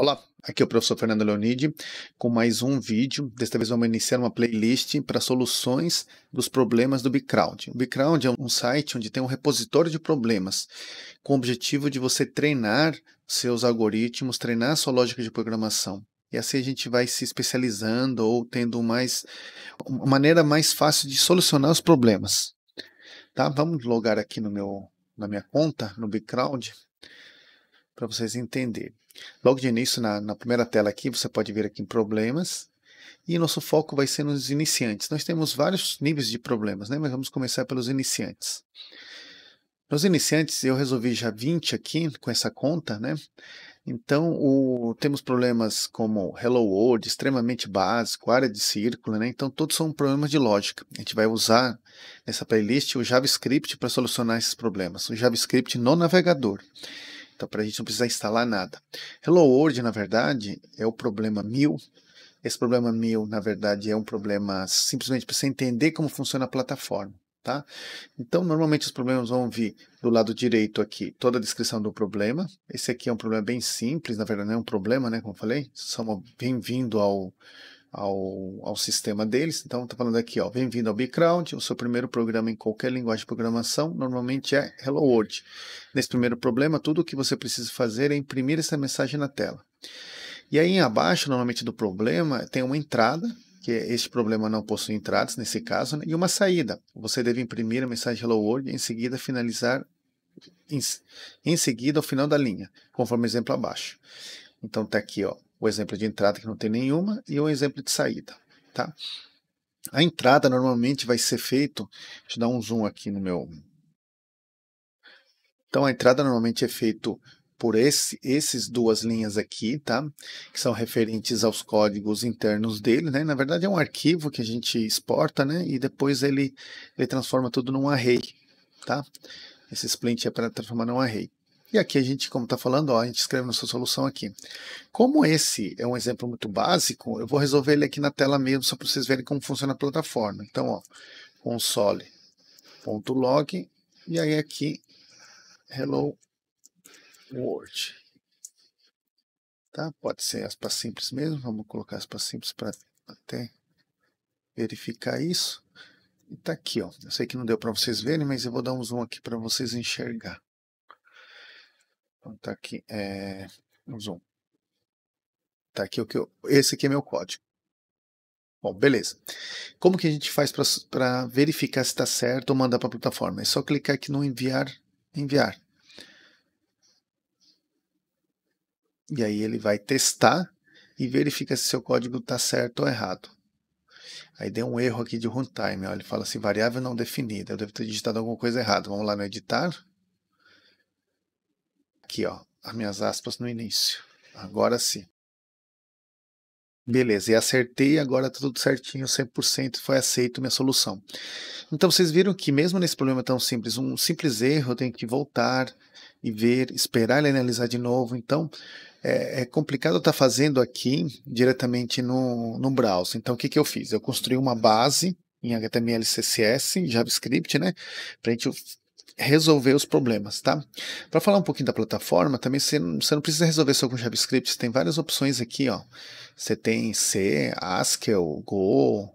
Olá, aqui é o professor Fernando Leonide com mais um vídeo. Desta vez vamos iniciar uma playlist para soluções dos problemas do Bcrowd. O Bcrowd é um site onde tem um repositório de problemas com o objetivo de você treinar seus algoritmos, treinar sua lógica de programação. E assim a gente vai se especializando ou tendo mais uma maneira mais fácil de solucionar os problemas. Tá? Vamos logar aqui no meu na minha conta no Bcrowd para vocês entenderem. Logo de início, na, na primeira tela aqui, você pode ver aqui em problemas, e nosso foco vai ser nos iniciantes. Nós temos vários níveis de problemas, né? mas vamos começar pelos iniciantes. Nos iniciantes, eu resolvi já 20 aqui com essa conta, né? Então, o, temos problemas como Hello World, extremamente básico, área de círculo, né? Então, todos são problemas de lógica. A gente vai usar nessa playlist o JavaScript para solucionar esses problemas, o JavaScript no navegador. Então, para a gente não precisar instalar nada. Hello World, na verdade, é o problema 1000. Esse problema 1000, na verdade, é um problema simplesmente para você entender como funciona a plataforma. Tá? Então, normalmente os problemas vão vir do lado direito aqui, toda a descrição do problema. Esse aqui é um problema bem simples, na verdade não é um problema, né, como eu falei. Bem-vindo ao ao, ao sistema deles. Então, está falando aqui, ó, bem-vindo ao Bcrowd, o seu primeiro programa em qualquer linguagem de programação, normalmente é Hello World. Nesse primeiro problema, tudo o que você precisa fazer é imprimir essa mensagem na tela. E aí, abaixo, normalmente, do problema, tem uma entrada, que este problema não possui entradas, nesse caso, né? e uma saída. Você deve imprimir a mensagem Hello World e, em seguida, finalizar em, em seguida ao final da linha, conforme o exemplo abaixo. Então, está aqui, ó, o exemplo de entrada que não tem nenhuma e o exemplo de saída, tá? A entrada normalmente vai ser feito, deixa eu dar um zoom aqui no meu. Então a entrada normalmente é feito por esse, esses duas linhas aqui, tá? Que são referentes aos códigos internos dele, né? Na verdade é um arquivo que a gente exporta, né? E depois ele, ele transforma tudo num array, tá? Esse splint é para transformar num array. E aqui a gente, como está falando, ó, a gente escreve nossa solução aqui. Como esse é um exemplo muito básico, eu vou resolver ele aqui na tela mesmo, só para vocês verem como funciona a plataforma. Então, ó, console.log e aí aqui, hello world. Tá? Pode ser aspa simples mesmo, vamos colocar aspa simples para até verificar isso. E tá aqui, ó. Eu sei que não deu para vocês verem, mas eu vou dar um zoom aqui para vocês enxergar. Então tá aqui, é, zoom. Tá aqui o que eu, esse aqui é meu código. Bom, beleza. Como que a gente faz para verificar se está certo ou mandar para a plataforma? É só clicar aqui no enviar, enviar. E aí ele vai testar e verifica se seu código está certo ou errado. Aí deu um erro aqui de runtime, ó. ele fala assim, variável não definida, eu devo ter digitado alguma coisa errada. Vamos lá no editar aqui, ó, as minhas aspas no início. Agora sim. Beleza, e acertei, agora tá tudo certinho, 100% foi aceito minha solução. Então vocês viram que mesmo nesse problema tão simples, um simples erro, eu tenho que voltar e ver, esperar ele analisar de novo. Então é, é complicado estar tá fazendo aqui diretamente no, no browser. Então o que, que eu fiz? Eu construí uma base em HTML, CSS, JavaScript, né? Para a gente resolver os problemas, tá? Para falar um pouquinho da plataforma, também você não, você não precisa resolver só com JavaScript, você tem várias opções aqui, ó. Você tem C, ASCII, Go,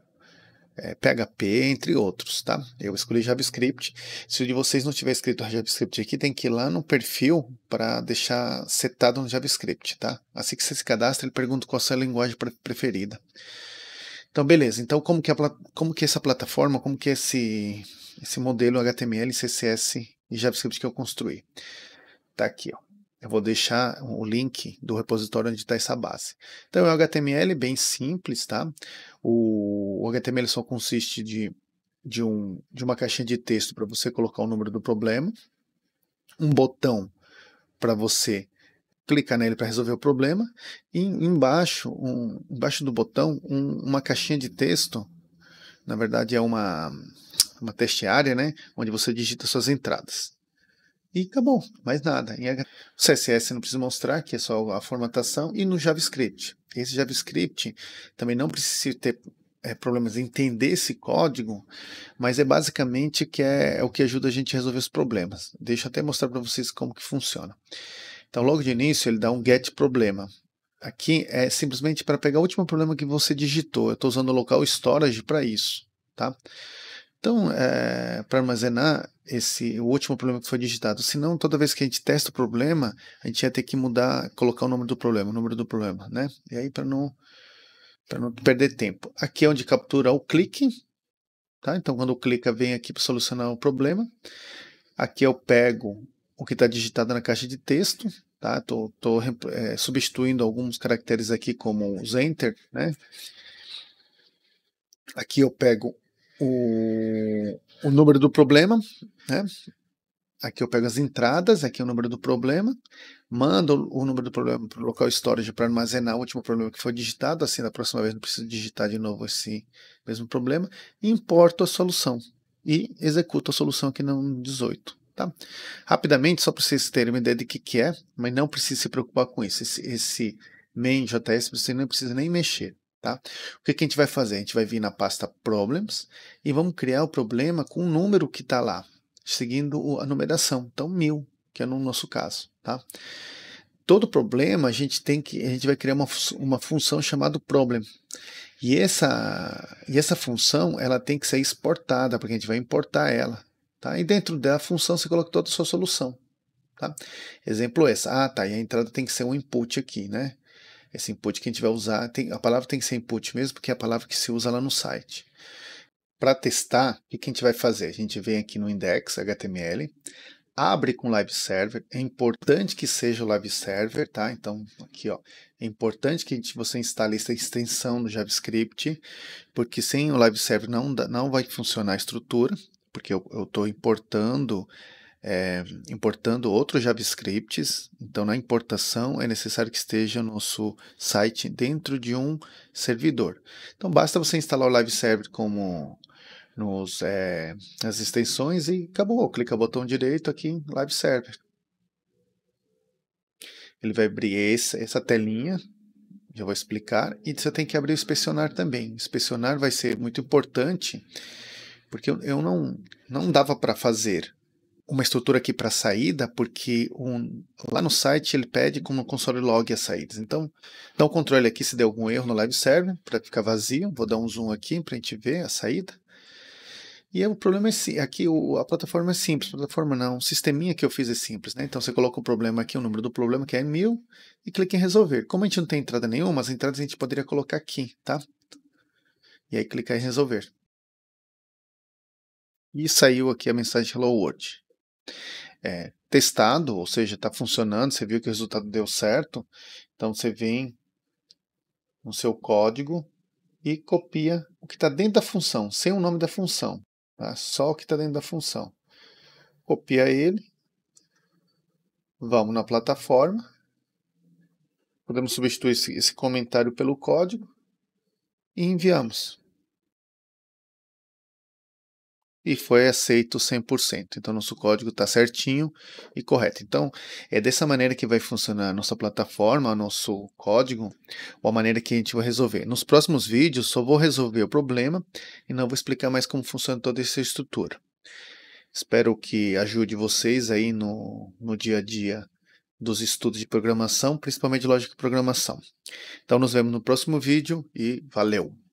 é, eh, PHP, entre outros, tá? Eu escolhi JavaScript. Se o de vocês não tiver escrito JavaScript aqui, tem que ir lá no perfil para deixar setado no JavaScript, tá? Assim que você se cadastra, ele pergunta qual a sua linguagem preferida. Então, beleza. Então, como que, a, como que essa plataforma, como que esse, esse modelo HTML, CSS e JavaScript que eu construí? Tá aqui, ó. Eu vou deixar o link do repositório onde está essa base. Então, é um HTML bem simples, tá? O, o HTML só consiste de, de, um, de uma caixinha de texto para você colocar o número do problema, um botão para você clica nele para resolver o problema, e embaixo, um, embaixo do botão, um, uma caixinha de texto, na verdade é uma, uma testeária, né, onde você digita suas entradas. E acabou, mais nada. Em CSS não precisa mostrar, que é só a formatação, e no JavaScript. Esse JavaScript também não precisa ter é, problemas entender esse código, mas é basicamente que é, é, o que ajuda a gente a resolver os problemas. Deixa eu até mostrar para vocês como que funciona. Então, logo de início, ele dá um get problema. Aqui é simplesmente para pegar o último problema que você digitou. Eu estou usando o local storage para isso. Tá? Então, é, eh, para armazenar esse o último problema que foi digitado. Senão, toda vez que a gente testa o problema, a gente ia ter que mudar, colocar o nome do problema, o número do problema, né? E aí, para não, não perder tempo. Aqui é onde captura o clique, tá? Então, quando clica, vem aqui para solucionar o problema. Aqui eu pego o que está digitado na caixa de texto, tá? Tô, tô é, substituindo alguns caracteres aqui como os enter, né? Aqui eu pego o, o número do problema, né? Aqui eu pego as entradas, aqui é o número do problema, mando o número do problema para o local storage para armazenar o último problema que foi digitado, assim da próxima vez não preciso digitar de novo esse mesmo problema, importo a solução e executo a solução aqui no 18. Tá? Rapidamente, só para vocês terem uma ideia de que, que é, mas não precisa se preocupar com isso. Esse, esse main JS você não precisa nem mexer. Tá? O que, que a gente vai fazer? A gente vai vir na pasta Problems e vamos criar o problema com o número que está lá, seguindo a numeração. Então, mil, que é no nosso caso. Tá? todo problema a gente tem que a gente vai criar uma, uma função chamada problem e essa e essa função ela tem que ser exportada porque a gente vai importar ela Tá? E dentro da função você coloca toda a sua solução. Tá? Exemplo esse. Ah, tá. E a entrada tem que ser um input aqui, né? Esse input que a gente vai usar, tem, a palavra tem que ser input mesmo, porque é a palavra que se usa lá no site. Para testar, o que a gente vai fazer? A gente vem aqui no index HTML, abre com Live Server. É importante que seja o Live Server, tá? Então, aqui, ó. É importante que a gente, você instale essa extensão no JavaScript, porque sem o Live Server não, não vai funcionar a estrutura porque eu estou importando é, importando outros JavaScripts. Então, na importação, é necessário que esteja o nosso site dentro de um servidor. Então, basta você instalar o Live Server como nos, é, eh, nas extensões e acabou. Clica o botão direito aqui, Live Server. Ele vai abrir essa, essa telinha, já vou explicar. E você tem que abrir o inspecionar também. O inspecionar vai ser muito importante porque eu, eu não, não dava para fazer uma estrutura aqui para saída, porque um, lá no site ele pede como console log as saídas. Então, dá um controle aqui se deu algum erro no live server, para ficar vazio. Vou dar um zoom aqui para a gente ver a saída. E é, o problema é aqui o, a plataforma é simples, a plataforma não, o sisteminha que eu fiz é simples, né? Então você coloca o problema aqui, o número do problema que é mil e clica em resolver. Como a gente não tem entrada nenhuma, as entradas a gente poderia colocar aqui, tá? E aí clicar em resolver e saiu aqui a mensagem Hello World. É, testado, ou seja, está funcionando, você viu que o resultado deu certo, então você vem no seu código e copia o que está dentro da função, sem o nome da função, tá? só o que está dentro da função. Copia ele, vamos na plataforma, podemos substituir esse, esse comentário pelo código e enviamos e foi aceito 100%. Então, nosso código está certinho e correto. Então, é dessa maneira que vai funcionar a nossa plataforma, nosso código, ou a maneira que a gente vai resolver. Nos próximos vídeos, só vou resolver o problema e não vou explicar mais como funciona toda essa estrutura. Espero que ajude vocês aí no, no dia a dia dos estudos de programação, principalmente lógica e programação. Então, nos vemos no próximo vídeo e valeu!